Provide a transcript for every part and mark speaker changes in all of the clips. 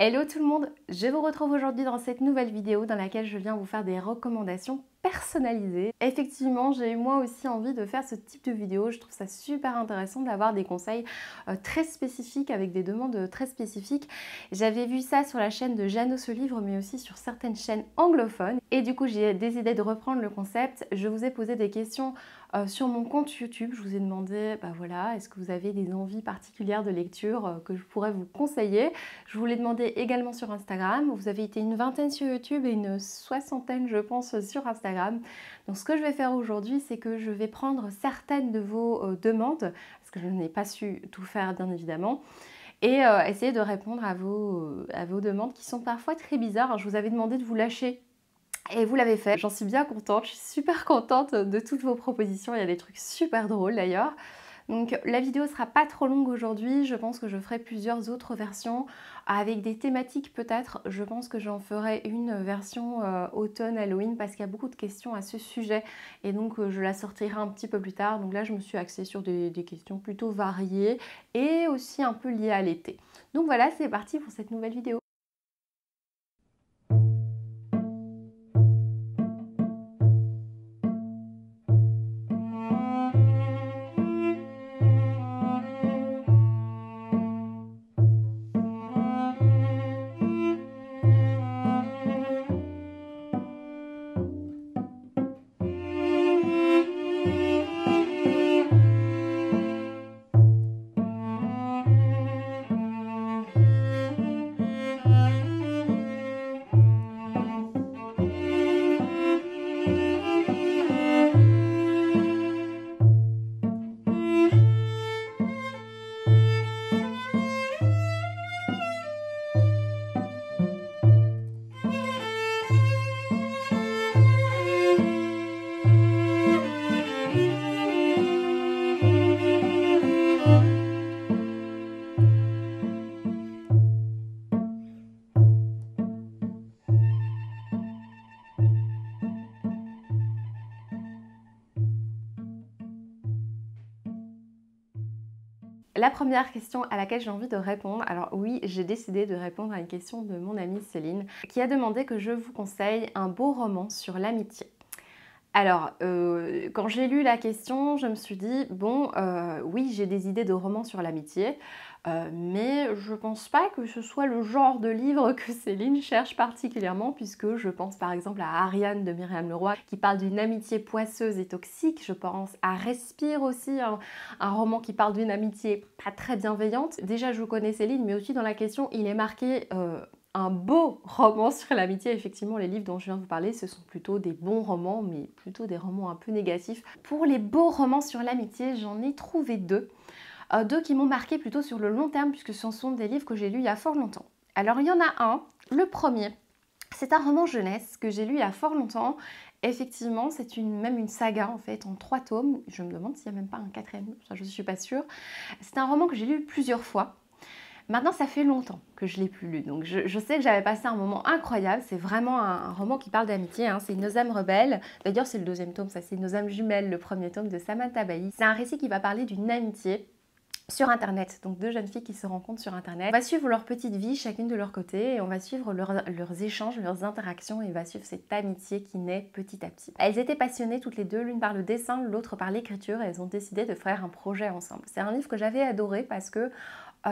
Speaker 1: Hello tout le monde, je vous retrouve aujourd'hui dans cette nouvelle vidéo dans laquelle je viens vous faire des recommandations personnalisé. Effectivement, j'ai moi aussi envie de faire ce type de vidéo. Je trouve ça super intéressant d'avoir des conseils euh, très spécifiques avec des demandes très spécifiques. J'avais vu ça sur la chaîne de Jeannot ce livre, mais aussi sur certaines chaînes anglophones. Et du coup, j'ai décidé de reprendre le concept. Je vous ai posé des questions euh, sur mon compte YouTube, je vous ai demandé, bah voilà, est-ce que vous avez des envies particulières de lecture euh, que je pourrais vous conseiller Je vous l'ai demandé également sur Instagram. Vous avez été une vingtaine sur YouTube et une soixantaine, je pense, sur Instagram. Donc ce que je vais faire aujourd'hui, c'est que je vais prendre certaines de vos euh, demandes, parce que je n'ai pas su tout faire bien évidemment et euh, essayer de répondre à vos, à vos, demandes qui sont parfois très bizarres. Je vous avais demandé de vous lâcher. Et vous l'avez fait. J'en suis bien contente. Je suis super contente de toutes vos propositions. Il y a des trucs super drôles d'ailleurs. Donc la vidéo sera pas trop longue aujourd'hui, je pense que je ferai plusieurs autres versions avec des thématiques peut-être. Je pense que j'en ferai une version euh, automne Halloween parce qu'il y a beaucoup de questions à ce sujet et donc euh, je la sortirai un petit peu plus tard. Donc là je me suis axée sur des, des questions plutôt variées et aussi un peu liées à l'été. Donc voilà, c'est parti pour cette nouvelle vidéo. La première question à laquelle j'ai envie de répondre, alors oui, j'ai décidé de répondre à une question de mon amie Céline qui a demandé que je vous conseille un beau roman sur l'amitié. Alors, euh, quand j'ai lu la question, je me suis dit, bon, euh, oui, j'ai des idées de romans sur l'amitié, euh, mais je pense pas que ce soit le genre de livre que Céline cherche particulièrement, puisque je pense par exemple à Ariane de Myriam Leroy, qui parle d'une amitié poisseuse et toxique, je pense à Respire aussi, un, un roman qui parle d'une amitié pas très bienveillante. Déjà, je connais Céline, mais aussi dans la question, il est marqué un beau roman sur l'amitié. Effectivement, les livres dont je viens de vous parler, ce sont plutôt des bons romans, mais plutôt des romans un peu négatifs. Pour les beaux romans sur l'amitié, j'en ai trouvé deux. Euh, deux qui m'ont marqué plutôt sur le long terme, puisque ce sont des livres que j'ai lus il y a fort longtemps. Alors, il y en a un, le premier. C'est un roman jeunesse que j'ai lu il y a fort longtemps. Effectivement, c'est même une saga en fait en trois tomes. Je me demande s'il n'y a même pas un quatrième, je ne suis pas sûre. C'est un roman que j'ai lu plusieurs fois Maintenant, ça fait longtemps que je l'ai plus lu, donc je, sais que j'avais passé un moment incroyable. C'est vraiment un, roman qui parle d'amitié. Hein. C'est Nos âmes rebelles. D'ailleurs, c'est le deuxième tome, ça, c'est Nos âmes jumelles, le premier tome de Samantha C'est un récit qui va parler d'une amitié sur Internet, donc deux jeunes filles qui se rencontrent sur Internet. On va suivre leur petite vie, chacune de leur côté, et on va suivre leurs échanges, leurs interactions, et on va suivre cette amitié qui naît petit à petit. Elles étaient passionnées toutes les deux, l'une par le dessin, l'autre par l'écriture, et elles ont décidé de faire un projet ensemble. C'est un livre que j'avais adoré parce que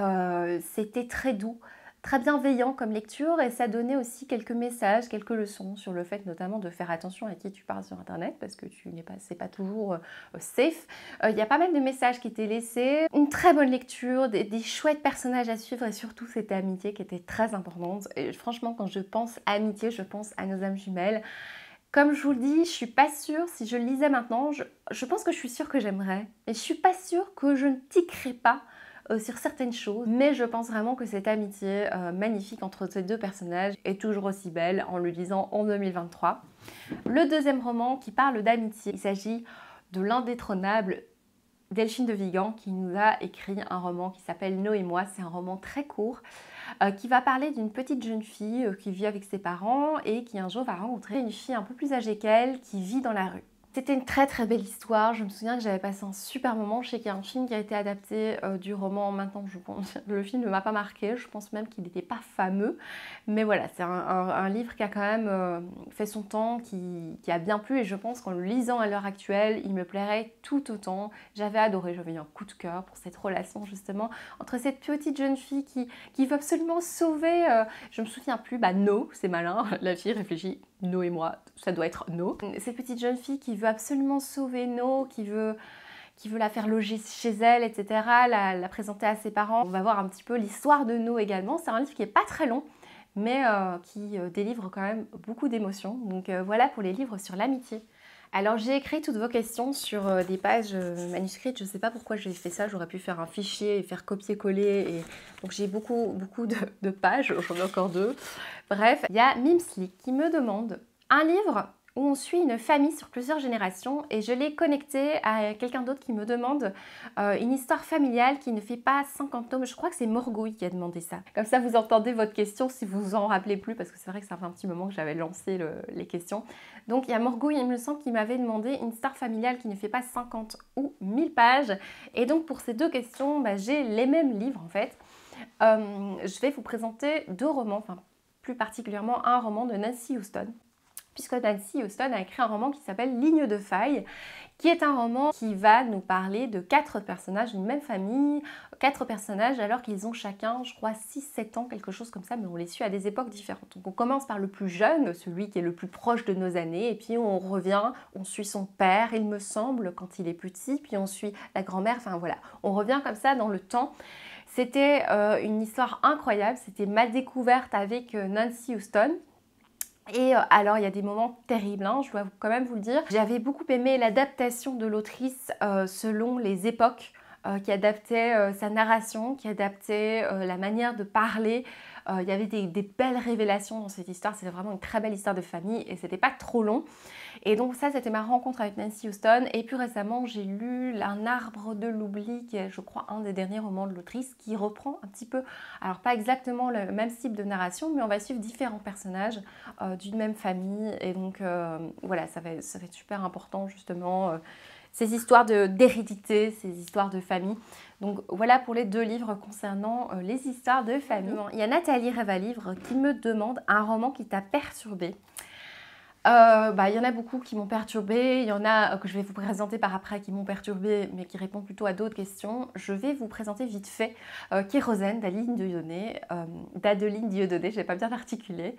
Speaker 1: euh, c'était très doux, très bienveillant comme lecture et ça donnait aussi quelques messages, quelques leçons sur le fait notamment de faire attention à qui tu parles sur Internet parce que tu n'es pas, c'est pas toujours euh, safe. Euh, il y a pas mal de messages qui étaient laissés, une très bonne lecture, des, chouettes personnages à suivre et surtout cette amitié qui était très importante. franchement, quand je pense à amitié, je pense à nos âmes jumelles. Comme je vous le dis, je suis pas sûre, si je lisais maintenant, je, pense que je suis sûre que j'aimerais. Mais je suis pas sûre que je ne tiquerais pas euh, sur certaines choses, mais je pense vraiment que cette amitié euh, magnifique entre ces deux personnages est toujours aussi belle en le lisant en 2023. Le deuxième roman qui parle d'amitié, il s'agit de l'indétrônable Delphine de Vigan qui nous a écrit un roman qui s'appelle Noé et moi. C'est un roman très court euh, qui va parler d'une petite jeune fille qui vit avec ses parents et qui un jour va rencontrer une fille un peu plus âgée qu'elle qui vit dans la rue. C'était une très très belle histoire. Je me souviens que j'avais passé un super moment. chez sais qu'il un film qui a été adapté euh, du roman. Maintenant, je pense, le film ne m'a pas marqué. Je pense même qu'il n'était pas fameux. Mais voilà, c'est un, livre qui a quand même euh, fait son temps, qui, a bien plu. Et je pense qu'en le lisant à l'heure actuelle, il me plairait tout autant. J'avais adoré. J'avais eu un coup de cœur pour cette relation justement entre cette petite jeune fille qui, qui veut absolument sauver. Euh, je me souviens plus. Bah, No, c'est malin. La fille réfléchit. No et moi, ça doit être No. Cette petite jeune fille qui veut absolument sauver No, qui veut, qui veut la faire loger chez elle, etc., la, présenter à ses parents. On va voir un petit peu l'histoire de No également. C'est un livre qui est pas très long, mais euh, qui euh, délivre quand même beaucoup d'émotions. Donc euh, voilà pour les livres sur l'amitié. Alors j'ai écrit toutes vos questions sur des pages manuscrites. Je ne sais pas pourquoi j'ai fait ça. J'aurais pu faire un fichier et faire copier-coller. Et... Donc j'ai beaucoup, beaucoup de, pages. J'en ai encore deux. Bref, il y a Mimsly qui me demande un livre où on suit une famille sur plusieurs générations et je l'ai connectée à quelqu'un d'autre qui me demande euh, une histoire familiale qui ne fait pas 50 tomes. Je crois que c'est Morgouille qui a demandé ça. Comme ça, vous entendez votre question si vous en rappelez plus, parce que c'est vrai que ça fait un petit moment que j'avais lancé les questions. Donc il y a Morgouille, il me semble, qui m'avait demandé une histoire familiale qui ne fait pas 50 ou 1000 pages. Et donc pour ces deux questions, bah, j'ai les mêmes livres en fait. Euh, je vais vous présenter deux romans, enfin plus particulièrement un roman de Nancy Houston puisque Nancy Houston a écrit un roman qui s'appelle Ligne de faille, qui est un roman qui va nous parler de quatre personnages d'une même famille, quatre personnages alors qu'ils ont chacun, je crois, 6-7 ans, quelque chose comme ça, mais on les suit à des époques différentes. Donc on commence par le plus jeune, celui qui est le plus proche de nos années, et puis on revient, on suit son père, il me semble, quand il est petit, puis on suit la grand-mère, enfin voilà, on revient comme ça dans le temps. C'était euh, une histoire incroyable, c'était ma découverte avec euh, Nancy Houston. Et euh, alors, il y a des moments terribles, hein, je dois quand même vous le dire. J'avais beaucoup aimé l'adaptation de l'autrice euh, selon les époques, euh, qui adaptait sa narration, qui adaptait la manière de parler, euh, il y avait des, belles révélations dans cette histoire. C'était vraiment une très belle histoire de famille et c'était pas trop long. Et donc ça, c'était ma rencontre avec Nancy Houston. Et puis récemment, j'ai lu Un arbre de l'oubli, qui est, je crois, un des derniers romans de l'autrice, qui reprend un petit peu, alors pas exactement le même type de narration, mais on va suivre différents personnages euh, d'une même famille. Et donc euh, voilà, ça ça va être super important justement ces histoires d'hérédité, ces histoires de famille. Donc voilà pour les deux livres concernant euh, les histoires de famille. Il y a Nathalie Révalivre qui me demande un roman qui t'a perturbé. Euh, bah, il y en a beaucoup qui m'ont perturbé, il y en a euh, que je vais vous présenter par après qui m'ont perturbé mais qui répondent plutôt à d'autres questions. Je vais vous présenter vite fait euh, Kérosène d'Adeline Dieudonné, d'Adeline Dieudonné, je n'ai pas bien articulé,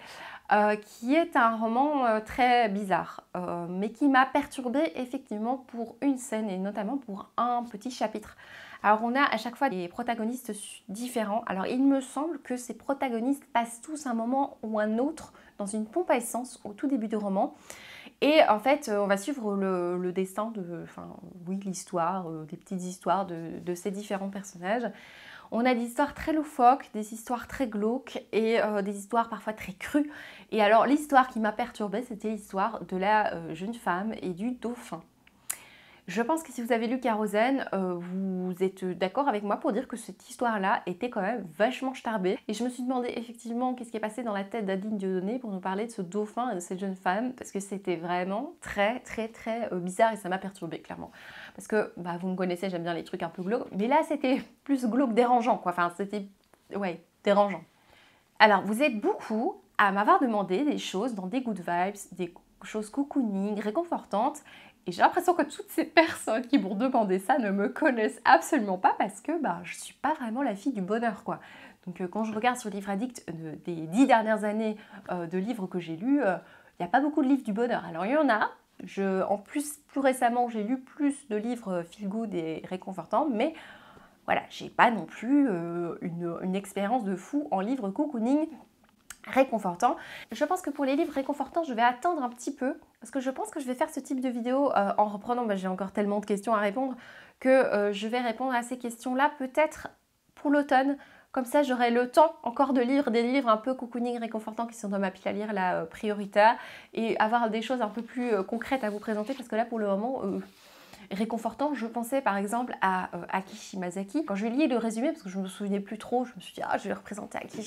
Speaker 1: qui est un roman très bizarre, mais qui m'a perturbé effectivement pour une scène et notamment pour un petit chapitre. Alors on a à chaque fois des protagonistes différents. Alors il me semble que ces protagonistes passent tous un moment ou un autre dans une pompe à essence au tout début du roman. Et en fait, euh, on va suivre le, destin de, enfin, oui, l'histoire, euh, des petites histoires de, ces différents personnages. On a des histoires très loufoques, des histoires très glauques et euh, des histoires parfois très crues. Et alors, l'histoire qui m'a perturbée, c'était l'histoire de la jeune femme et du dauphin. Je pense que si vous avez lu Carozen, euh, vous êtes d'accord avec moi pour dire que cette histoire-là était quand même vachement starbée. Et je me suis demandé effectivement qu'est-ce qui est passé dans la tête d'Adine Dieudonné pour nous parler de ce dauphin et de cette jeune femme, parce que c'était vraiment très très très euh, bizarre et ça m'a perturbée clairement. Parce que bah, vous me connaissez, j'aime bien les trucs un peu glauques, mais là c'était plus glauque dérangeant quoi. Enfin c'était ouais dérangeant. Alors vous êtes beaucoup à m'avoir demandé des choses dans des good vibes, des choses cocooning, réconfortantes, et j'ai l'impression que toutes ces personnes qui m'ont demandé ça ne me connaissent absolument pas parce que bah, je ne suis pas vraiment la fille du bonheur. quoi. Donc euh, quand je regarde sur Livre Addict euh, des dix dernières années euh, de livres que j'ai lus, il n'y a pas beaucoup de livres du bonheur. Alors il y en a. en plus, plus récemment, j'ai lu plus de livres feel good et réconfortants, mais voilà, j'ai pas non plus une, expérience de fou en livres cocooning réconfortants. Je pense que pour les livres réconfortants, je vais attendre un petit peu parce que je pense que je vais faire ce type de vidéo euh, en reprenant, bah, j'ai encore tellement de questions à répondre, que euh, je vais répondre à ces questions-là peut-être pour l'automne. Comme ça, j'aurai le temps encore de lire des livres un peu cocooning réconfortants qui sont dans ma pile à lire, la euh, priorita, et avoir des choses un peu plus concrètes à vous présenter, parce que là, pour le moment, réconfortant. Je pensais par exemple à euh, Aki Quand je lis le résumé, parce que je me souvenais plus trop, je me suis dit, ah, je vais représenter Aki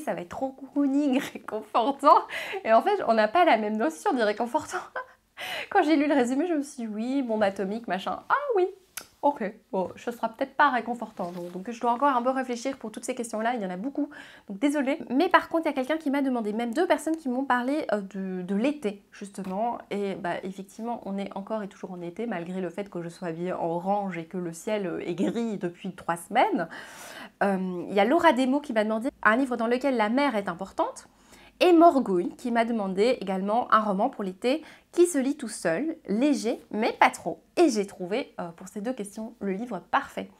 Speaker 1: ça va être trop cocooning, réconfortant. Et en fait, on n'a pas la même notion de réconfortant. Quand j'ai lu le résumé, je me suis dit, oui, bombe atomique, machin. Ah oui, Ok, bon, ce sera peut-être pas réconfortant. Donc, je dois encore un peu réfléchir pour toutes ces questions-là. Il y en a beaucoup. Donc désolée. Mais par contre, il y a quelqu'un qui m'a demandé, même deux personnes qui m'ont parlé euh, de, l'été, justement. Et bah, effectivement, on est encore et toujours en été, malgré le fait que je sois habillée en orange et que le ciel euh, est gris depuis trois semaines. Euh, il y a Laura Demo qui m'a demandé un livre dans lequel la mer est importante. Et Morgouille qui m'a demandé également un roman pour l'été qui se lit tout seul, léger mais pas trop et j'ai trouvé euh, pour ces deux questions le livre parfait.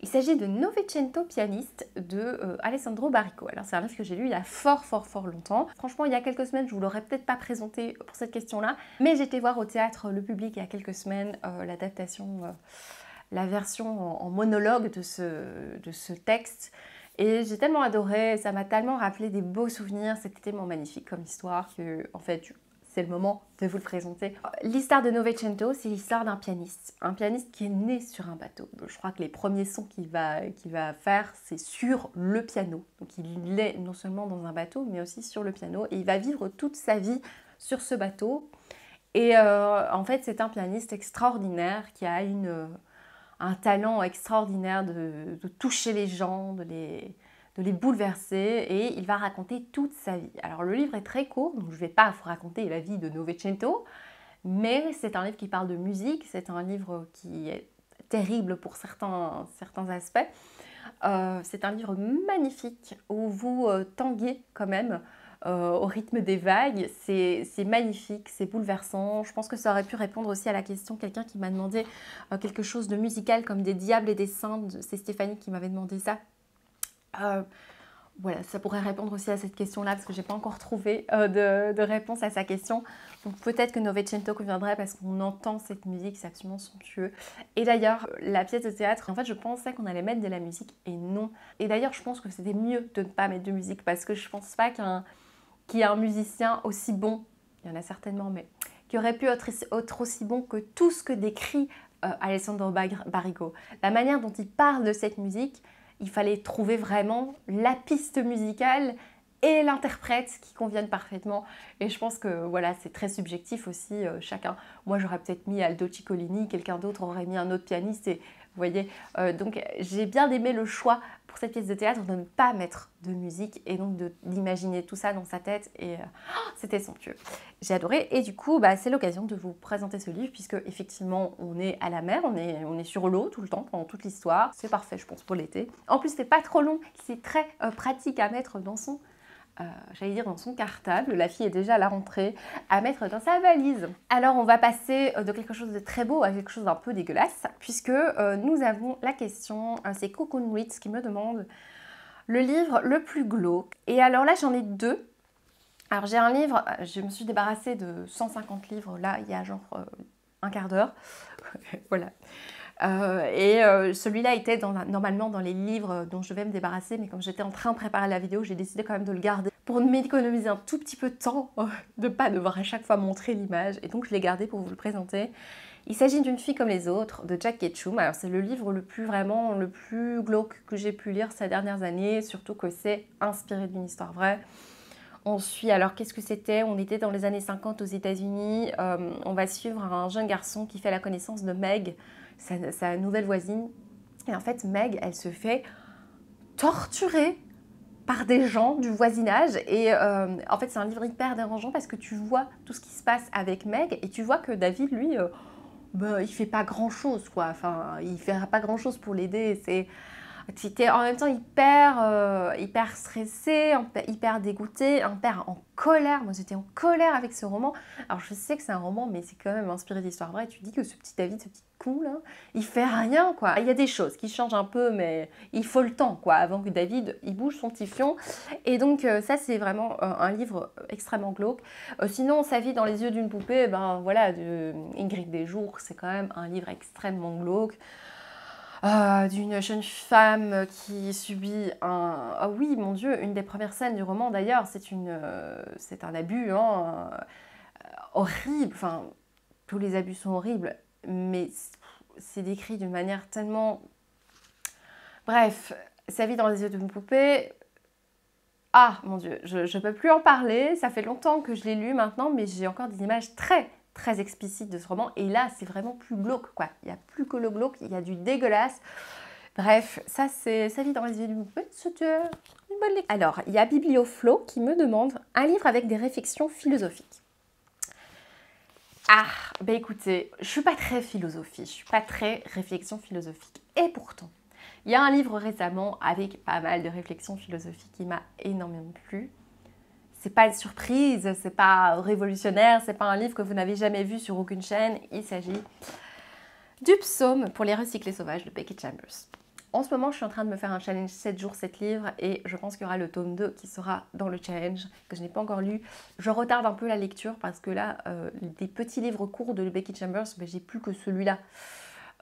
Speaker 1: Il s'agit de Novecento Pianiste de euh, Alessandro Barrico. Alors c'est un livre que j'ai lu il y a fort fort fort longtemps. Franchement, il y a quelques semaines, je vous l'aurais peut-être pas présenté pour cette question-là, mais j'étais voir au théâtre le public il y a quelques semaines euh, l'adaptation, la version en, monologue de ce, de ce texte. Et j'ai tellement adoré, ça m'a tellement rappelé des beaux souvenirs, c'était tellement magnifique comme histoire que, en fait, c'est le moment de vous le présenter. L'histoire de Novecento, c'est l'histoire d'un pianiste. Un pianiste qui est né sur un bateau. je crois que les premiers sons qu'il va, va faire, c'est sur le piano. Donc il l'est non seulement dans un bateau, mais aussi sur le piano. Et il va vivre toute sa vie sur ce bateau. Et euh, en fait, c'est un pianiste extraordinaire qui a une, euh, un talent extraordinaire de toucher les gens, de les, de les bouleverser et il va raconter toute sa vie. Alors le livre est très court, donc je ne vais pas vous raconter la vie de Novecento, mais c'est un livre qui parle de musique, c'est un livre qui est terrible pour certains, certains aspects. Euh, c'est un livre magnifique où vous euh, tanguez quand même euh, au rythme des vagues. C'est magnifique, c'est bouleversant. Je pense que ça aurait pu répondre aussi à la question quelqu'un qui m'a demandé quelque chose de musical comme des diables et des saints. C'est Stéphanie qui m'avait demandé ça euh, voilà, ça pourrait répondre aussi à cette question-là parce que j'ai pas encore trouvé euh, de, réponse à sa question. Donc peut-être que Novecento conviendrait parce qu'on entend cette musique, c'est absolument somptueux. Et d'ailleurs, la pièce de théâtre, en fait, je pensais qu'on allait mettre de la musique et non. Et d'ailleurs, je pense que c'était mieux de ne pas mettre de musique parce que je pense pas qu'un qu'il y ait un musicien aussi bon, il y en a certainement, mais qui aurait pu être, aussi bon que tout ce que décrit euh, Alessandro Barrigo. La manière dont il parle de cette musique, il fallait trouver vraiment la piste musicale et l'interprète qui conviennent parfaitement. Et je pense que voilà, c'est très subjectif aussi euh, chacun. Moi, j'aurais peut-être mis Aldo Ciccolini, quelqu'un d'autre aurait mis un autre pianiste et vous voyez euh, Donc j'ai bien aimé le choix pour cette pièce de théâtre de ne pas mettre de musique et donc d'imaginer tout ça dans sa tête et euh, oh, c'était somptueux. J'ai adoré et du coup bah, c'est l'occasion de vous présenter ce livre puisque effectivement on est à la mer, on est, sur l'eau tout le temps pendant toute l'histoire. C'est parfait je pense pour l'été. En plus c'est pas trop long, c'est très euh, pratique à mettre dans son euh, j'allais dire dans son cartable, la fille est déjà à la rentrée, à mettre dans sa valise. Alors on va passer euh, de quelque chose de très beau à quelque chose d'un peu dégueulasse, puisque euh, nous avons la question, c'est Cocoon Ritz qui me demande le livre le plus glauque. Et alors là j'en ai deux. Alors j'ai un livre, je me suis débarrassée de 150 livres là il y a genre un quart d'heure. voilà. Euh, et euh, celui-là était normalement dans les livres dont je vais me débarrasser, mais comme j'étais en train de préparer la vidéo, j'ai décidé quand même de le garder pour m'économiser un tout petit peu de temps, euh, de ne pas devoir à chaque fois montrer l'image. Et donc je l'ai gardé pour vous le présenter. Il s'agit d'une fille comme les autres de Jack Ketchum. Alors c'est le livre le plus vraiment le plus glauque que j'ai pu lire ces dernières années, surtout que c'est inspiré d'une histoire vraie. On suit, alors qu'est-ce que c'était On était dans les années 50 aux États-Unis. on va suivre un jeune garçon qui fait la connaissance de Meg, sa, nouvelle voisine. Et en fait, Meg, elle se fait torturer par des gens du voisinage. Et euh, en fait, c'est un livre hyper dérangeant parce que tu vois tout ce qui se passe avec Meg et tu vois que David, lui, il euh, ne bah, il fait pas grand-chose, quoi. Enfin, il fera pas grand-chose pour l'aider. C'est étais en même temps hyper, stressé, euh, hyper stressé, hyper dégoûté, hyper en colère. Moi, j'étais en colère avec ce roman. Alors, je sais que c'est un roman, mais c'est quand même inspiré d'histoires vraies. Tu dis que ce petit David, ce petit con, là, il fait rien, quoi. Il y a des choses qui changent un peu, mais il faut le temps, quoi, avant que David, il bouge son petit fion. Et donc, euh, ça, c'est vraiment euh, un livre extrêmement glauque. sinon, Sa vie dans les yeux d'une poupée, ben voilà, de Ingrid jours, c'est quand même un livre extrêmement glauque. Ah, d'une jeune femme qui subit un... Ah oui, mon Dieu, une des premières scènes du roman d'ailleurs, c'est une... Euh, c'est un abus hein, euh, horrible, enfin, tous les abus sont horribles, mais c'est décrit d'une manière tellement... Bref, sa vie dans les yeux de mon poupée, ah mon dieu, je ne peux plus en parler, ça fait longtemps que je l'ai lu maintenant, mais j'ai encore des images très très explicite de ce roman. Et là, c'est vraiment plus glauque, quoi. Il n'y a plus que le glauque, il y a du dégueulasse. Bref, ça, c'est ça vit dans les yeux du Alors, il y a Biblioflo qui me demande un livre avec des réflexions philosophiques. Ah, ben écoutez, je suis pas très philosophique, je suis pas très réflexion philosophique. Et pourtant, il y a un livre récemment avec pas mal de réflexions philosophiques qui m'a énormément plu c'est pas une surprise, c'est pas révolutionnaire, c'est pas un livre que vous n'avez jamais vu sur aucune chaîne. Il s'agit du psaume pour les recyclés sauvages de Becky Chambers. En ce moment, je suis en train de me faire un challenge 7 jours, 7 livres, et je pense qu'il y aura le tome 2 qui sera dans le challenge, que je n'ai pas encore lu. Je retarde un peu la lecture parce que là, euh, des petits livres courts de Becky Chambers, ben, j'ai plus que celui-là.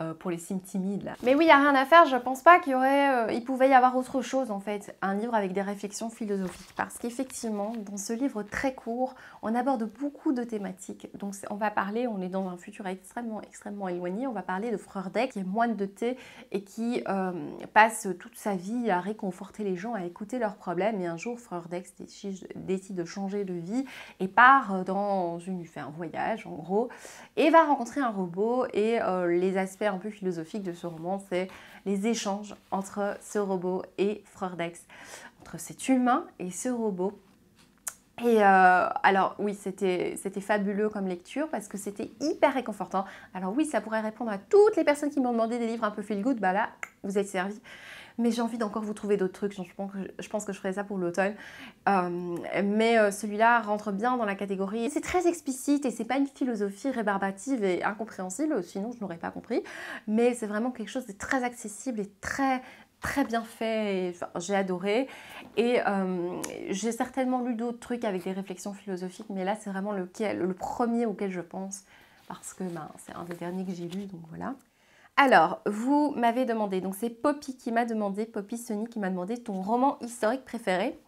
Speaker 1: Euh, pour les sims timides. Mais oui, il n'y a rien à faire, je pense pas qu'il y aurait, euh, il pouvait y avoir autre chose en fait, un livre avec des réflexions philosophiques. Parce qu'effectivement, dans ce livre très court, on aborde beaucoup de thématiques. Donc on va parler, on est dans un futur extrêmement, extrêmement éloigné, on va parler de Freudek qui est moine de thé et qui euh, passe toute sa vie à réconforter les gens, à écouter leurs problèmes. Et un jour, Freudek décide de changer de vie et part dans une, fait un voyage en gros, et va rencontrer un robot et les aspects un peu philosophique de ce roman, c'est les échanges entre ce robot et freudex entre cet humain et ce robot. Et euh, alors oui, c'était fabuleux comme lecture parce que c'était hyper réconfortant. Alors oui, ça pourrait répondre à toutes les personnes qui m'ont demandé des livres un peu feel good, bah là, vous êtes servis mais j'ai envie d'encore vous trouver d'autres trucs. Je pense, que, je pense, que, je ferai ça pour l'automne. Euh, mais euh, celui-là rentre bien dans la catégorie. C'est très explicite et c'est pas une philosophie rébarbative et incompréhensible, sinon je n'aurais pas compris. Mais c'est vraiment quelque chose de très accessible et très très bien fait, j'ai adoré. Et euh, j'ai certainement lu d'autres trucs avec des réflexions philosophiques, mais là c'est vraiment le premier auquel je pense, parce que ben, c'est un des derniers que j'ai lu, donc voilà. Alors, vous m'avez demandé, donc c'est Poppy qui m'a demandé, Poppy Sonny qui m'a demandé ton roman historique préféré.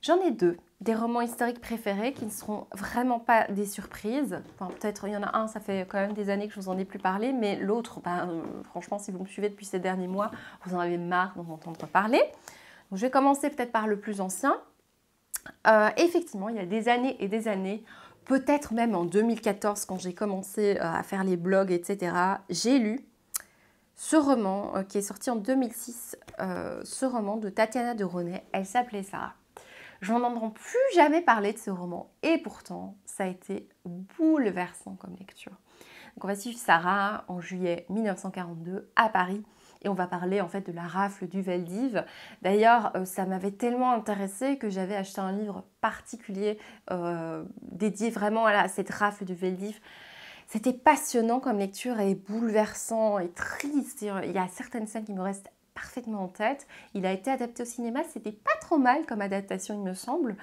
Speaker 1: J'en ai deux, des romans historiques préférés qui ne seront vraiment pas des surprises. peut-être il y en a un, ça fait quand même des années que je vous en ai plus parlé, mais l'autre, ben, euh, franchement, si vous me suivez depuis ces derniers mois, vous en avez marre d'en entendre parler. je vais commencer peut-être par le plus ancien. Euh, effectivement, il y a des années et des années peut-être même en 2014 quand j'ai commencé euh, à faire les blogs, etc., j'ai lu ce roman euh, qui est sorti en 2006, euh, ce roman de Tatiana de René, elle s'appelait Sarah. Je n'en entends plus jamais parler de ce roman et pourtant ça a été bouleversant comme lecture. Donc on va suivre Sarah en juillet 1942 à Paris et on va parler en fait de la rafle du Valdiv. D'ailleurs, euh, ça m'avait tellement intéressé que j'avais acheté un livre particulier euh, dédié vraiment à, cette rafle du Valdiv. C'était passionnant comme lecture et bouleversant et triste. Euh, il y a certaines scènes qui me restent parfaitement en tête. Il a été adapté au cinéma, c'était pas trop mal comme adaptation, il me semble.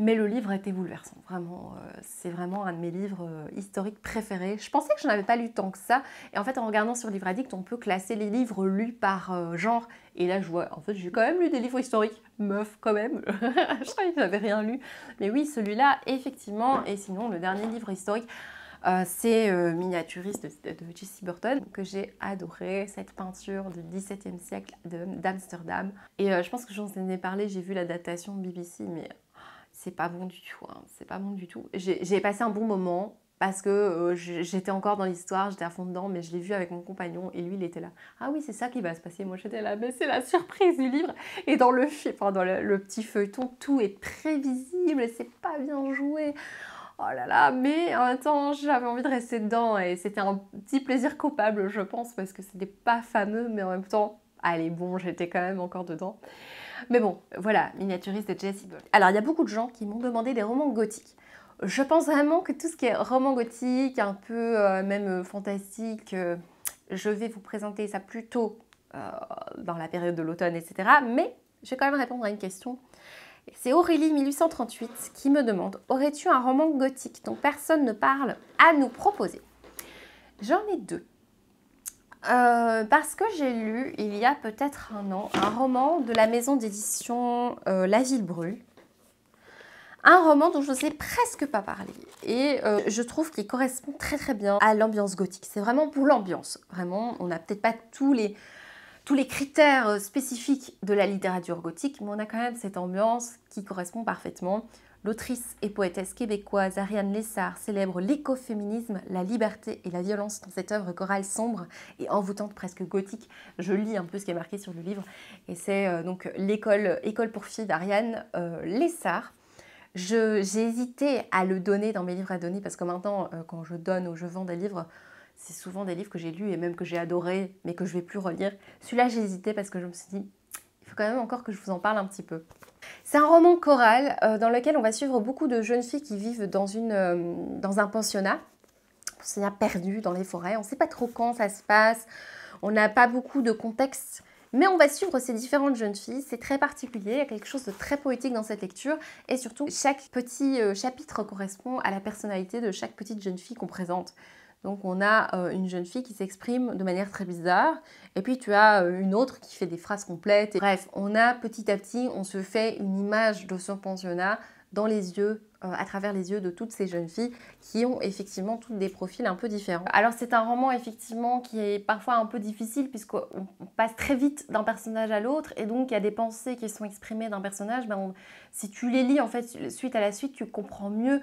Speaker 1: Mais le livre était bouleversant, vraiment. Euh, c'est vraiment un de mes livres euh, historiques préférés. Je pensais que je n'avais pas lu tant que ça. Et en fait, en regardant sur Livre Addict, on peut classer les livres lus par euh, genre. Et là, je vois, en fait, j'ai quand même lu des livres historiques. Meuf, quand même. je croyais que j'avais rien lu. Mais oui, celui-là, effectivement. Et sinon, le dernier livre historique. c'est miniaturiste de, Burton que j'ai adoré cette peinture du XVIIe siècle d'Amsterdam et je pense que j'en ai parlé j'ai vu la datation BBC mais c'est pas bon du tout. Hein. c'est pas bon du tout. J'ai passé un bon moment parce que euh, j'étais encore dans l'histoire, j'étais à fond dedans, mais je l'ai vu avec mon compagnon et lui, il était là. Ah oui, c'est ça qui va se passer. Moi, j'étais là, mais c'est la surprise du livre. Et dans le petit feuilleton, tout est prévisible, c'est pas bien joué. Oh là là, mais en même temps, j'avais envie de rester dedans et c'était un petit plaisir coupable, je pense, parce que c'était pas fameux, mais en même temps, allez, bon, j'étais quand même encore dedans. Mais bon, voilà, miniaturiste de Jessie Bull. Alors, il y a beaucoup de gens qui m'ont demandé des romans gothiques. Je pense vraiment que tout ce qui est roman gothique, un peu euh, même euh, fantastique, euh, je vais vous présenter ça plutôt tôt, dans la période de l'automne, etc. Mais je vais quand même répondre à une question. C'est Aurélie 1838 qui me demande Aurais-tu un roman gothique dont personne ne parle à nous proposer J'en ai deux. Euh, parce que j'ai lu il y a peut-être un an un roman de la maison d'édition euh, La Ville Brûle. Un roman dont je ne sais presque pas parler. et euh, je trouve qu'il correspond très très bien à l'ambiance gothique. C'est vraiment pour l'ambiance. Vraiment, on n'a peut-être pas tous les, tous les critères spécifiques de la littérature gothique, mais on a quand même cette ambiance qui correspond parfaitement L'autrice et poétesse québécoise Ariane Lessard célèbre l'écoféminisme, la liberté et la violence dans cette œuvre chorale sombre et envoûtante, presque gothique. Je lis un peu ce qui est marqué sur le livre. Et c'est euh, donc l'école, école pour filles d'Ariane euh, Lessard. j'ai hésité à le donner dans mes livres à donner parce que maintenant, euh, quand je donne ou je vends des livres, c'est souvent des livres que j'ai lus et même que j'ai adorés, mais que je vais plus relire. Celui-là, j'ai hésité parce que je me suis dit, il faut quand même encore que je vous en parle un petit peu. C'est un roman choral euh, dans lequel on va suivre beaucoup de jeunes filles qui vivent dans, une, pensionnat, euh, dans un pensionnat, pensionnat perdu dans les forêts. On ne sait pas trop quand ça se passe, on n'a pas beaucoup de contexte. Mais on va suivre ces différentes jeunes filles, c'est très particulier, il y a quelque chose de très poétique dans cette lecture et surtout chaque petit euh, chapitre correspond à la personnalité de chaque petite jeune fille qu'on présente. Donc on a euh, une jeune fille qui s'exprime de manière très bizarre, et puis tu as euh, une autre qui fait des phrases complètes. Et... Bref, on a petit à petit, on se fait une image de son pensionnat dans les yeux, euh, à travers les yeux de toutes ces jeunes filles qui ont effectivement tous des profils un peu différents. Alors c'est un roman effectivement qui est parfois un peu difficile puisqu'on passe très vite d'un personnage à l'autre et donc il y a des pensées qui sont exprimées d'un personnage. Ben, si tu les lis en fait suite à la suite, tu comprends mieux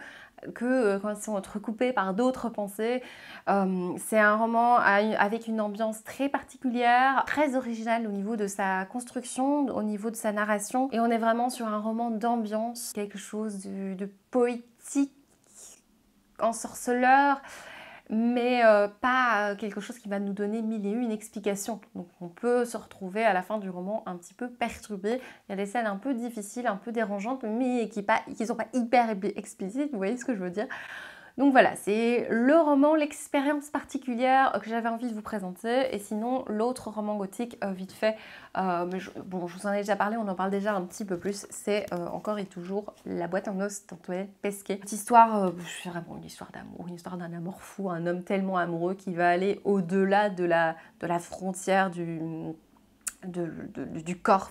Speaker 1: que euh, quand ils sont entrecoupés par d'autres pensées. Euh, c'est un roman avec une ambiance très particulière, très originale au niveau de sa construction, au niveau de sa narration. Et on est vraiment sur un roman d'ambiance, quelque chose de, de poétique, ensorceleur mais euh, pas euh, quelque chose qui va nous donner mille et une explications. Donc on peut se retrouver à la fin du roman un petit peu perturbé. Il y a des scènes un peu difficiles, un peu dérangeantes, mais qui ne sont pas hyper explicites, vous voyez ce que je veux dire donc voilà, c'est le roman, l'expérience particulière que j'avais envie de vous présenter. Et sinon, l'autre roman gothique, euh, vite fait, euh, bon, je vous en ai déjà parlé, on en parle déjà un petit peu plus, c'est euh, encore et toujours La boîte en os d'Antoinette Pesquet. Cette histoire, c'est vraiment une histoire d'amour, une histoire d'un amour fou, un homme tellement amoureux qui va aller au-delà de la, de la frontière du du corps.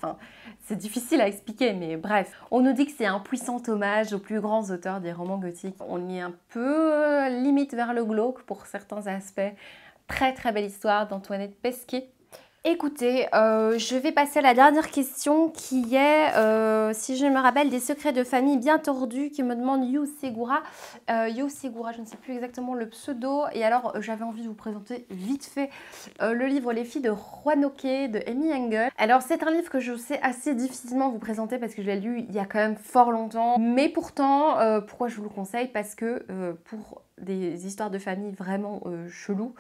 Speaker 1: c'est difficile à expliquer, mais bref. On nous dit que c'est un puissant hommage aux plus grands auteurs des romans gothiques. On y est un peu euh, limite vers le glauque pour certains aspects. Très très belle histoire d'Antoinette Pesquet Écoutez, euh, je vais passer à la dernière question qui est, euh, si je me rappelle, des secrets de famille bien tordus qui me demandent You Segura. Euh, Segura, je ne sais plus exactement le pseudo. Et alors, euh, j'avais envie de vous présenter vite fait le livre Les filles de Juanoke de Amy Engel. Alors, c'est un livre que je sais assez difficilement vous présenter parce que je l'ai lu il y a quand même fort longtemps. Mais pourtant, pourquoi je vous le conseille Parce que pour des histoires de famille vraiment cheloues,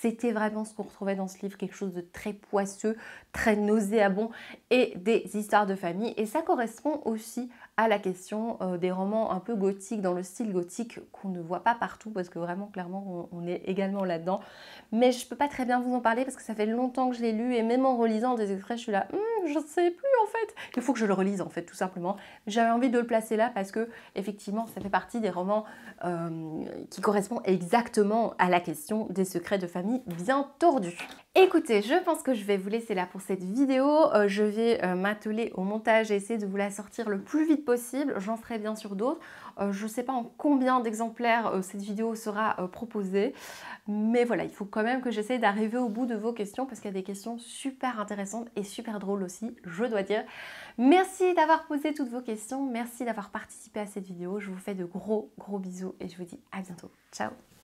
Speaker 1: c'était vraiment ce qu'on retrouvait dans ce livre, quelque chose de très poisseux, très nauséabond et des histoires de famille. Et ça correspond aussi à la question euh, des romans un peu gothiques, dans le style gothique qu'on ne voit pas partout, parce que vraiment, clairement, on, est également là-dedans. Mais je ne peux pas très bien vous en parler parce que ça fait longtemps que je l'ai lu et même en relisant des extraits, je suis là, hum, je ne sais plus fait. Il faut que je le relise en fait tout simplement. J'avais envie de le placer là parce que effectivement ça fait partie des romans euh, qui correspondent exactement à la question des secrets de famille bien tordus. Écoutez, je pense que je vais vous laisser là pour cette vidéo. Euh, je vais euh, m'atteler au montage et essayer de vous la sortir le plus vite possible. J'en ferai bien sûr d'autres. je sais pas en combien d'exemplaires cette vidéo sera proposée. Mais voilà, il faut quand même que j'essaie d'arriver au bout de vos questions parce qu'il y a des questions super intéressantes et super drôles aussi, je dois dire. Merci d'avoir posé toutes vos questions, merci d'avoir participé à cette vidéo. Je vous fais de gros gros bisous et je vous dis à bientôt. Ciao